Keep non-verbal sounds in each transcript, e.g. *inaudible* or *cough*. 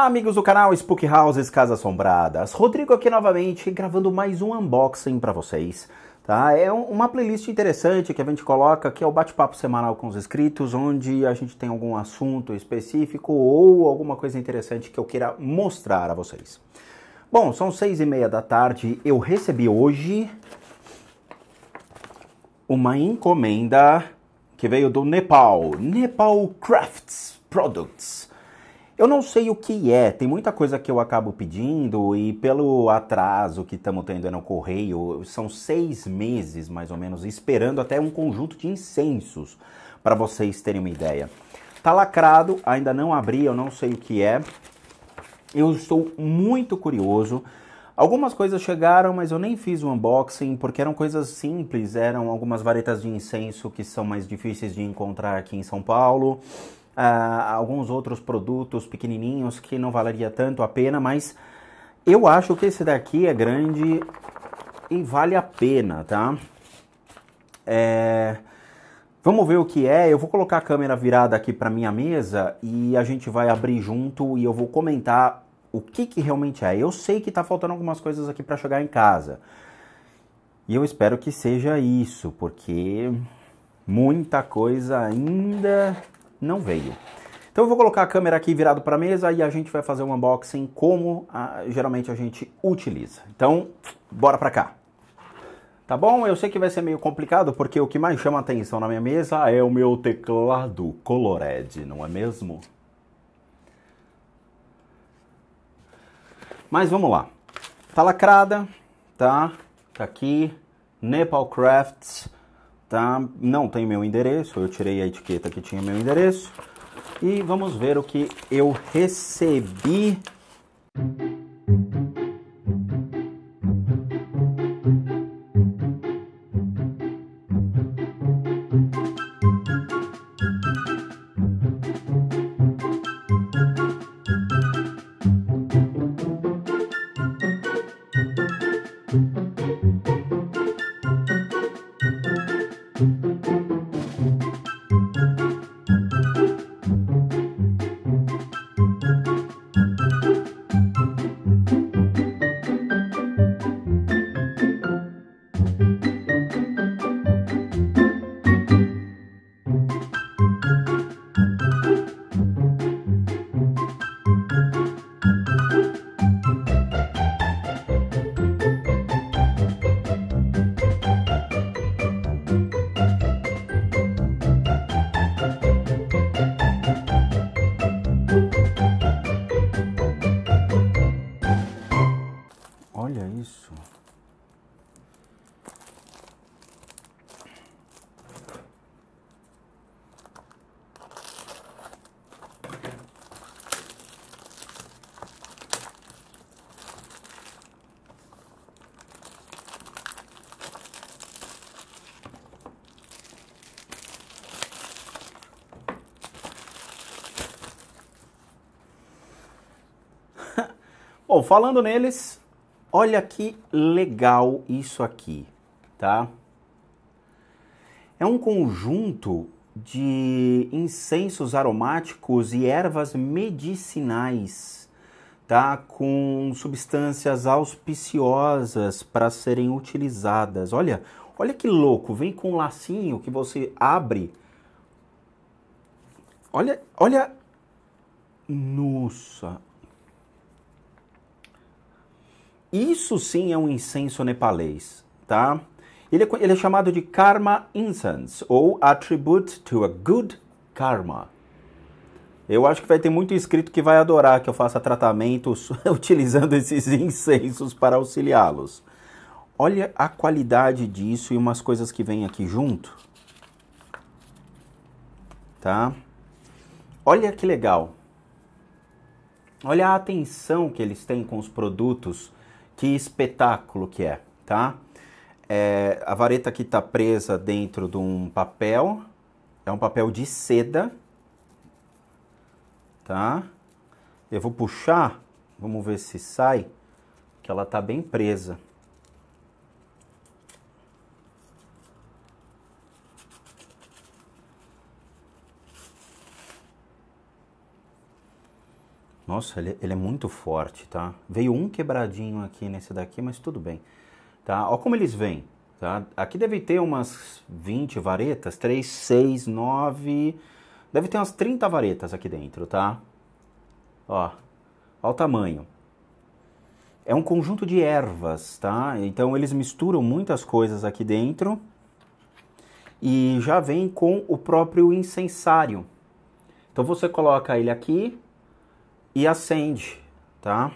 Olá, amigos do canal Spook Houses Casa Assombradas. Rodrigo aqui novamente gravando mais um unboxing para vocês. Tá? É uma playlist interessante que a gente coloca, que é o bate-papo semanal com os inscritos, onde a gente tem algum assunto específico ou alguma coisa interessante que eu queira mostrar a vocês. Bom, são seis e meia da tarde. Eu recebi hoje uma encomenda que veio do Nepal, Nepal Crafts Products. Eu não sei o que é, tem muita coisa que eu acabo pedindo e pelo atraso que estamos tendo no correio, são seis meses mais ou menos, esperando até um conjunto de incensos, para vocês terem uma ideia. Tá lacrado, ainda não abri, eu não sei o que é. Eu estou muito curioso. Algumas coisas chegaram, mas eu nem fiz o unboxing porque eram coisas simples, eram algumas varetas de incenso que são mais difíceis de encontrar aqui em São Paulo alguns outros produtos pequenininhos que não valeria tanto a pena, mas eu acho que esse daqui é grande e vale a pena, tá? É... Vamos ver o que é. Eu vou colocar a câmera virada aqui para minha mesa e a gente vai abrir junto e eu vou comentar o que, que realmente é. Eu sei que tá faltando algumas coisas aqui para chegar em casa. E eu espero que seja isso, porque muita coisa ainda não veio. Então eu vou colocar a câmera aqui virado para a mesa e a gente vai fazer um unboxing como a, geralmente a gente utiliza. Então, bora para cá. Tá bom? Eu sei que vai ser meio complicado porque o que mais chama atenção na minha mesa é o meu teclado Colored, não é mesmo? Mas vamos lá. Tá lacrada, tá? Tá aqui. Nepal Crafts tá? Não tem meu endereço, eu tirei a etiqueta que tinha meu endereço. E vamos ver o que eu recebi. Bom, falando neles, olha que legal isso aqui, tá? É um conjunto de incensos aromáticos e ervas medicinais, tá? Com substâncias auspiciosas para serem utilizadas. Olha, olha que louco, vem com um lacinho que você abre. Olha, olha. Nossa, isso sim é um incenso nepalês, tá? Ele é, ele é chamado de karma incense ou attribute to a good karma. Eu acho que vai ter muito inscrito que vai adorar que eu faça tratamentos *laughs* utilizando esses incensos para auxiliá-los. Olha a qualidade disso e umas coisas que vem aqui junto. Tá? Olha que legal. Olha a atenção que eles têm com os produtos que espetáculo que é, tá? É, a vareta aqui está presa dentro de um papel, é um papel de seda, tá? Eu vou puxar, vamos ver se sai, que ela tá bem presa. Nossa, ele, é, ele, é muito forte, tá? Veio um quebradinho aqui nesse daqui, mas tudo bem. Tá? Olha como eles vêm, tá? Aqui deve ter umas 20 varetas, 3, 6, 9... Deve ter umas 30 varetas aqui dentro, tá? Ó, olha o tamanho. É um conjunto de ervas, tá? Então eles misturam muitas coisas aqui dentro. E já vem com o próprio incensário. Então você coloca ele aqui, e acende, tá?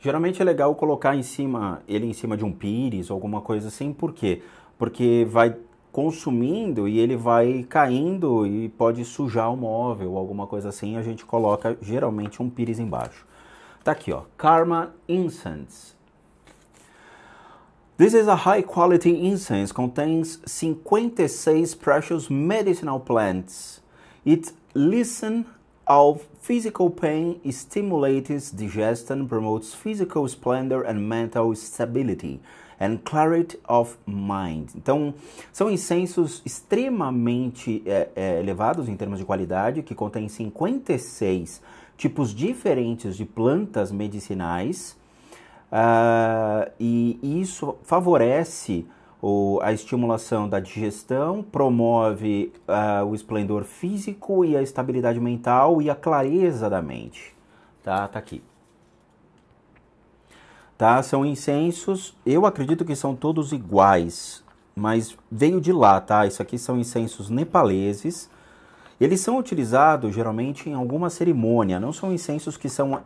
Geralmente é legal colocar em cima ele em cima de um pires ou alguma coisa assim, por quê? Porque vai consumindo e ele vai caindo e pode sujar o móvel, alguma coisa assim, a gente coloca geralmente um pires embaixo. Tá aqui, ó, Karma Incense. This is a high quality incense contains 56 precious medicinal plants. It listen of physical pain stimulates digestion, promotes physical splendor and mental stability and clarity of mind. Então, são incensos extremamente é, é, elevados em termos de qualidade, que contém 56 tipos diferentes de plantas medicinais, uh, e isso favorece o, a estimulação da digestão, promove uh, o esplendor físico e a estabilidade mental e a clareza da mente. Tá, tá aqui. Tá, são incensos, eu acredito que são todos iguais, mas veio de lá, tá? Isso aqui são incensos nepaleses. Eles são utilizados geralmente em alguma cerimônia, não são incensos que são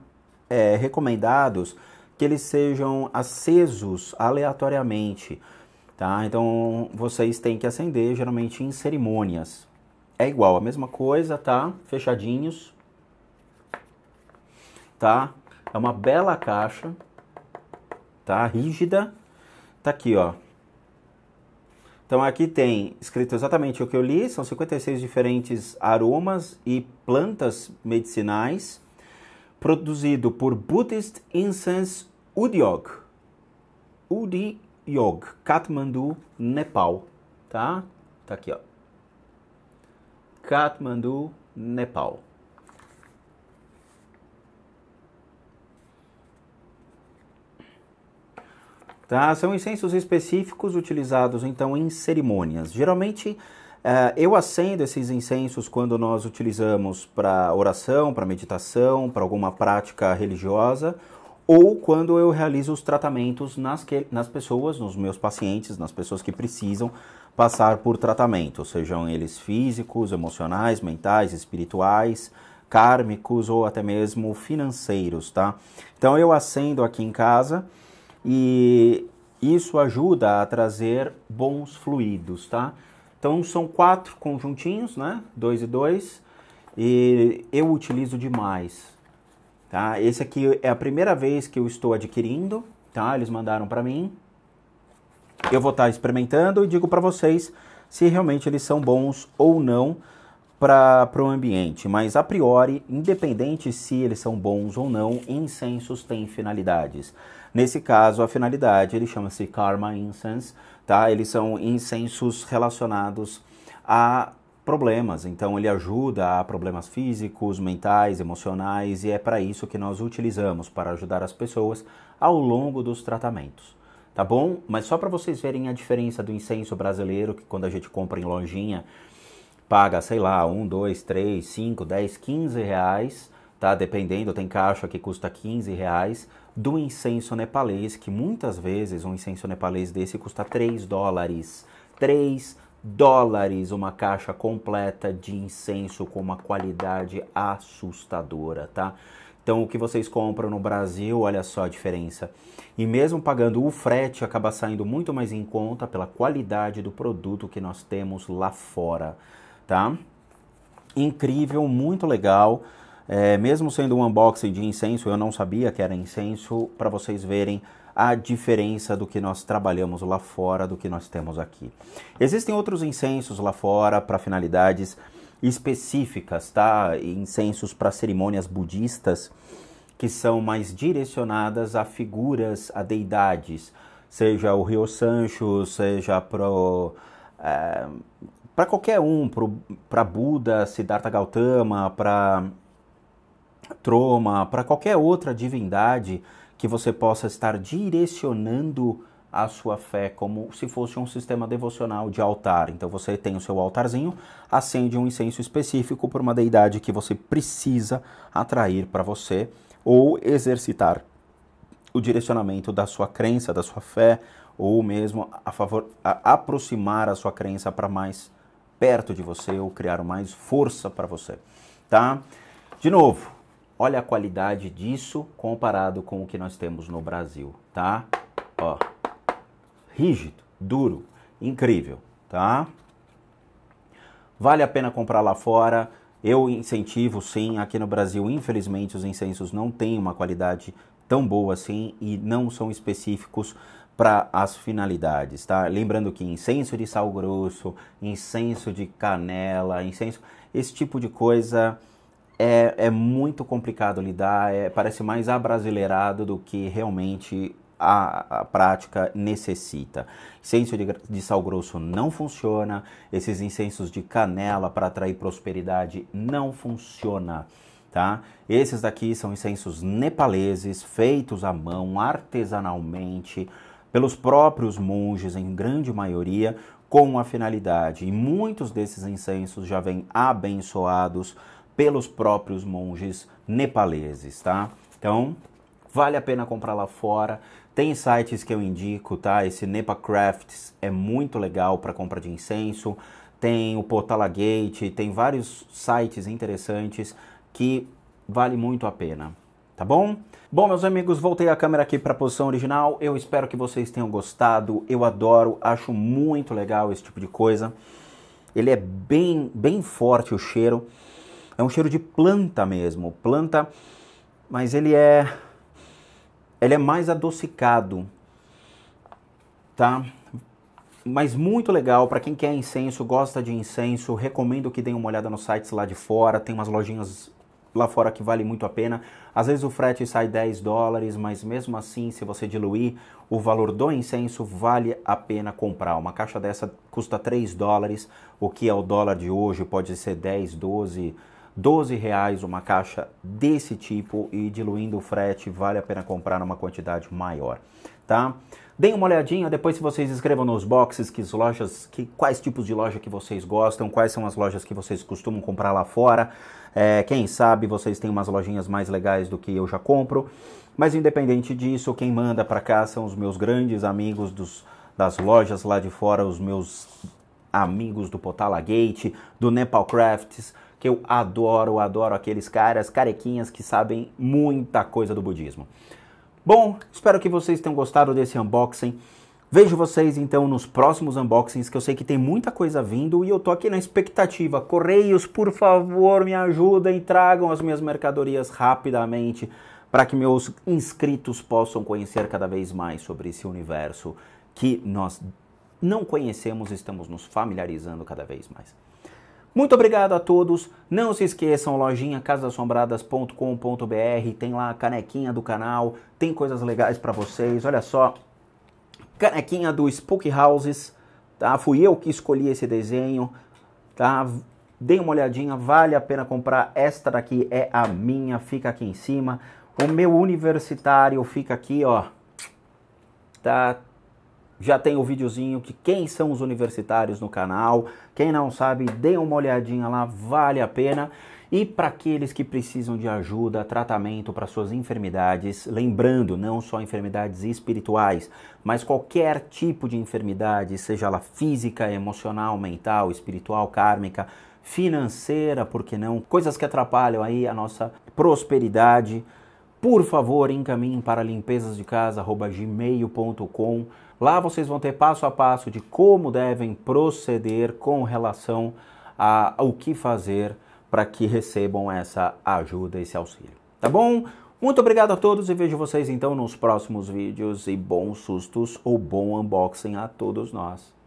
é, recomendados que eles sejam acesos aleatoriamente. Tá? Então vocês têm que acender geralmente em cerimônias. É igual, a mesma coisa, tá? Fechadinhos. Tá? É uma bela caixa, tá? Rígida. Tá aqui, ó. Então aqui tem escrito exatamente o que eu li, são 56 diferentes aromas e plantas medicinais, produzido por Buddhist Incense Udyog. Udyog Yog, Katmandu, Nepal, tá? Tá aqui, ó. Katmandu, Nepal. Tá? São incensos específicos utilizados então em cerimônias. Geralmente Uh, eu acendo esses incensos quando nós utilizamos para oração, para meditação, para alguma prática religiosa ou quando eu realizo os tratamentos nas, que, nas pessoas, nos meus pacientes, nas pessoas que precisam passar por tratamento, sejam eles físicos, emocionais, mentais, espirituais, kármicos ou até mesmo financeiros, tá? Então eu acendo aqui em casa e isso ajuda a trazer bons fluidos, tá? Então são quatro conjuntinhos, né? Dois e dois. E eu utilizo demais, Tá? Esse aqui é a primeira vez que eu estou adquirindo, tá? Eles mandaram para mim. Eu vou estar tá experimentando e digo para vocês se realmente eles são bons ou não para o ambiente. Mas a priori, independente se eles são bons ou não, incensos têm finalidades. Nesse caso, a finalidade ele chama-se Karma Incense, tá? Eles são incensos relacionados a problemas. Então, ele ajuda a problemas físicos, mentais, emocionais, e é para isso que nós utilizamos para ajudar as pessoas ao longo dos tratamentos. Tá bom? Mas só para vocês verem a diferença do incenso brasileiro, que quando a gente compra em lojinha, paga, sei lá, 1, 2, 3, 5, 10, 15 reais, tá? Dependendo, tem caixa que custa 15 reais, do incenso nepalês, que muitas vezes um incenso nepalês desse custa 3 dólares. 3 dólares uma caixa completa de incenso com uma qualidade assustadora, tá? Então o que vocês compram no Brasil, olha só a diferença. E mesmo pagando o frete, acaba saindo muito mais em conta pela qualidade do produto que nós temos lá fora, tá? Incrível, muito legal. É, mesmo sendo um unboxing de incenso, eu não sabia que era incenso, para vocês verem a diferença do que nós trabalhamos lá fora do que nós temos aqui. Existem outros incensos lá fora para finalidades específicas, tá? Incensos para cerimônias budistas que são mais direcionadas a figuras, a deidades, seja o Rio Sancho, seja para é, para qualquer um, para Buda, Siddhartha Gautama, para Troma, para qualquer outra divindade que você possa estar direcionando a sua fé como se fosse um sistema devocional de altar. Então você tem o seu altarzinho, acende um incenso específico para uma deidade que você precisa atrair para você ou exercitar o direcionamento da sua crença, da sua fé, ou mesmo a favor a aproximar a sua crença para mais perto de você ou criar mais força para você, tá? De novo, Olha a qualidade disso comparado com o que nós temos no Brasil, tá? Ó, rígido, duro, incrível, tá? Vale a pena comprar lá fora. Eu incentivo sim, aqui no Brasil, infelizmente, os incensos não têm uma qualidade tão boa assim e não são específicos para as finalidades, tá? Lembrando que incenso de sal grosso, incenso de canela, incenso, esse tipo de coisa é, é muito complicado lidar, é, parece mais abrasileirado do que realmente a, a, prática necessita. Incenso de, de, sal grosso não funciona, esses incensos de canela para atrair prosperidade não funciona. Tá? Esses daqui são incensos nepaleses, feitos à mão, artesanalmente, pelos próprios monges, em grande maioria, com a finalidade. E muitos desses incensos já vêm abençoados pelos próprios monges nepaleses, tá? Então, vale a pena comprar lá fora. Tem sites que eu indico, tá? Esse Nepa Crafts é muito legal para compra de incenso. Tem o Potala Gate, tem vários sites interessantes que vale muito a pena tá bom? Bom, meus amigos, voltei a câmera aqui para a posição original. Eu espero que vocês tenham gostado. Eu adoro, acho muito legal esse tipo de coisa. Ele é bem, bem forte o cheiro. É um cheiro de planta mesmo, planta, mas ele é ele é mais adocicado, tá? Mas muito legal para quem quer incenso, gosta de incenso, recomendo que dêem uma olhada nos sites lá de fora, tem umas lojinhas lá fora que vale muito a pena. Às vezes o frete sai 10 dólares, mas mesmo assim, se você diluir, o valor do incenso vale a pena comprar. Uma caixa dessa custa 3 dólares, o que é o dólar de hoje, pode ser 10, 12, 12 reais uma caixa desse tipo e diluindo o frete vale a pena comprar numa quantidade maior, tá? Deem uma olhadinha, depois se vocês escrevam nos boxes que lojas, que, quais tipos de loja que vocês gostam, quais são as lojas que vocês costumam comprar lá fora. É, quem sabe vocês têm umas lojinhas mais legais do que eu já compro. Mas independente disso, quem manda para cá são os meus grandes amigos dos, das lojas lá de fora, os meus amigos do Potala Gate, do Nepal Crafts, que eu adoro, adoro aqueles caras carequinhas que sabem muita coisa do budismo. Bom, espero que vocês tenham gostado desse unboxing. Vejo vocês então nos próximos unboxings, que eu sei que tem muita coisa vindo e eu tô aqui na expectativa. Correios, por favor, me ajudem, tragam as minhas mercadorias rapidamente para que meus inscritos possam conhecer cada vez mais sobre esse universo que nós não conhecemos, estamos nos familiarizando cada vez mais. Muito obrigado a todos. Não se esqueçam, lojinha casasombradas.com.br, tem lá a canequinha do canal, tem coisas legais para vocês. Olha só, canequinha do Spook Houses, tá? Fui eu que escolhi esse desenho, tá? Dê uma olhadinha, vale a pena comprar. Esta daqui é a minha, fica aqui em cima. O meu universitário fica aqui, ó. Tá já tem o videozinho que quem são os universitários no canal. Quem não sabe, dê uma olhadinha lá, vale a pena. E para aqueles que precisam de ajuda, tratamento para suas enfermidades, lembrando, não só enfermidades espirituais, mas qualquer tipo de enfermidade, seja ela física, emocional, mental, espiritual, kármica, financeira, por que não? Coisas que atrapalham aí a nossa prosperidade. Por favor, encaminhe para limpezasdecasa@gmail.com Lá vocês vão ter passo a passo de como devem proceder com relação a, ao que fazer para que recebam essa ajuda, esse auxílio. Tá bom? Muito obrigado a todos e vejo vocês então nos próximos vídeos e bons sustos ou bom unboxing a todos nós.